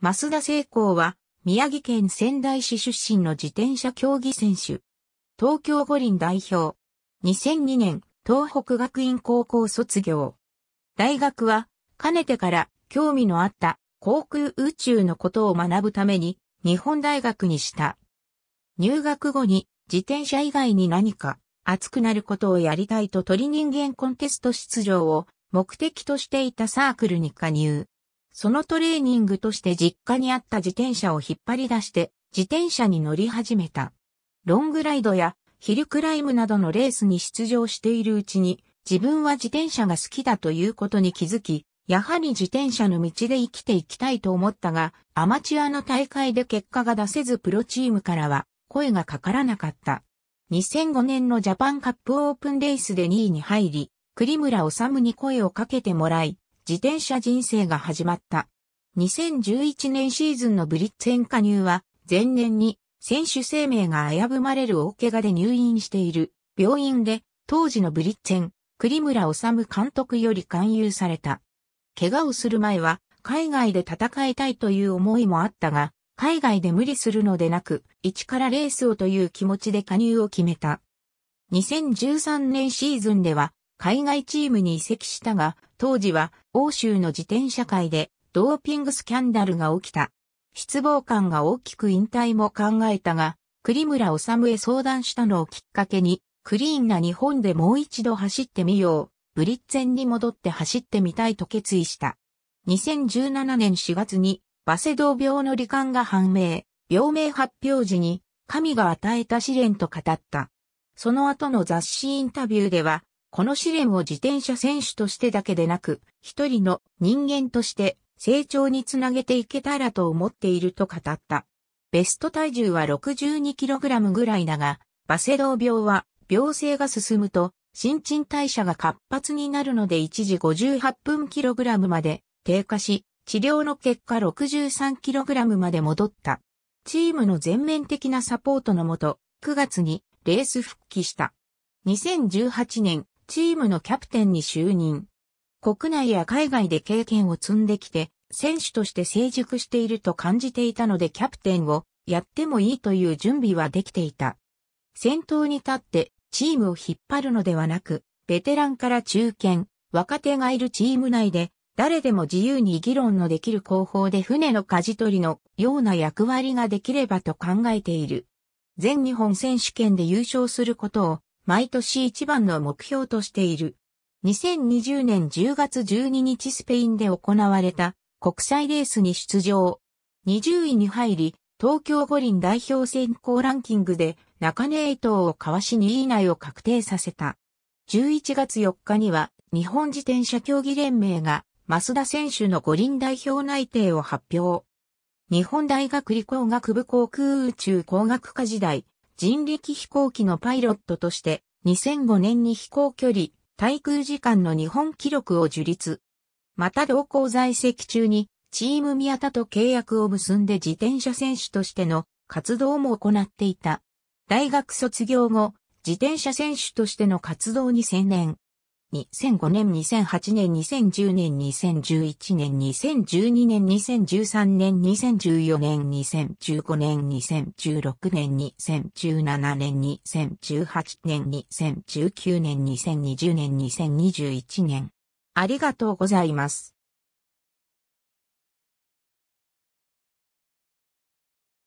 増田聖光は、宮城県仙台市出身の自転車競技選手。東京五輪代表。2002年、東北学院高校卒業。大学は、かねてから興味のあった航空宇宙のことを学ぶために、日本大学にした。入学後に、自転車以外に何か、熱くなることをやりたいと鳥人間コンテスト出場を目的としていたサークルに加入。そのトレーニングとして実家にあった自転車を引っ張り出して、自転車に乗り始めた。ロングライドやヒルクライムなどのレースに出場しているうちに、自分は自転車が好きだということに気づき、やはり自転車の道で生きていきたいと思ったが、アマチュアの大会で結果が出せずプロチームからは声がかからなかった。2005年のジャパンカップオープンレースで2位に入り、栗村治に声をかけてもらい、自転車人生が始まった。2011年シーズンのブリッツェン加入は、前年に選手生命が危ぶまれる大怪我で入院している病院で、当時のブリッツェン、栗村治監督より勧誘された。怪我をする前は、海外で戦いたいという思いもあったが、海外で無理するのでなく、一からレースをという気持ちで加入を決めた。2013年シーズンでは、海外チームに移籍したが、当時は欧州の自転車界でドーピングスキャンダルが起きた。失望感が大きく引退も考えたが、栗村治へ相談したのをきっかけに、クリーンな日本でもう一度走ってみよう、ブリッツェンに戻って走ってみたいと決意した。2017年4月に、バセドウ病の罹患が判明、病名発表時に、神が与えた試練と語った。その後の雑誌インタビューでは、この試練を自転車選手としてだけでなく、一人の人間として成長につなげていけたらと思っていると語った。ベスト体重は 62kg ぐらいだが、バセドウ病は病性が進むと、新陳代謝が活発になるので一時 58kg まで低下し、治療の結果 63kg まで戻った。チームの全面的なサポートのもと、9月にレース復帰した。2018年チームのキャプテンに就任。国内や海外で経験を積んできて、選手として成熟していると感じていたのでキャプテンをやってもいいという準備はできていた。先頭に立ってチームを引っ張るのではなく、ベテランから中堅、若手がいるチーム内で、誰でも自由に議論のできる方法で船の舵取りのような役割ができればと考えている。全日本選手権で優勝することを毎年一番の目標としている。2020年10月12日スペインで行われた国際レースに出場。20位に入り、東京五輪代表選考ランキングで中根江藤をかわし2位以内を確定させた。11月4日には日本自転車競技連盟が増田選手の五輪代表内定を発表。日本大学理工学部航空宇宙工学科時代、人力飛行機のパイロットとして2005年に飛行距離、滞空時間の日本記録を樹立。また同行在籍中にチーム宮田と契約を結んで自転車選手としての活動も行っていた。大学卒業後、自転車選手としての活動に専念。2005年、2008年、2010年、2011年、2012年、2013年、2014年、2015年、2016年、2017年、2018年、2019年、2020年、2021年。ありがとうございます。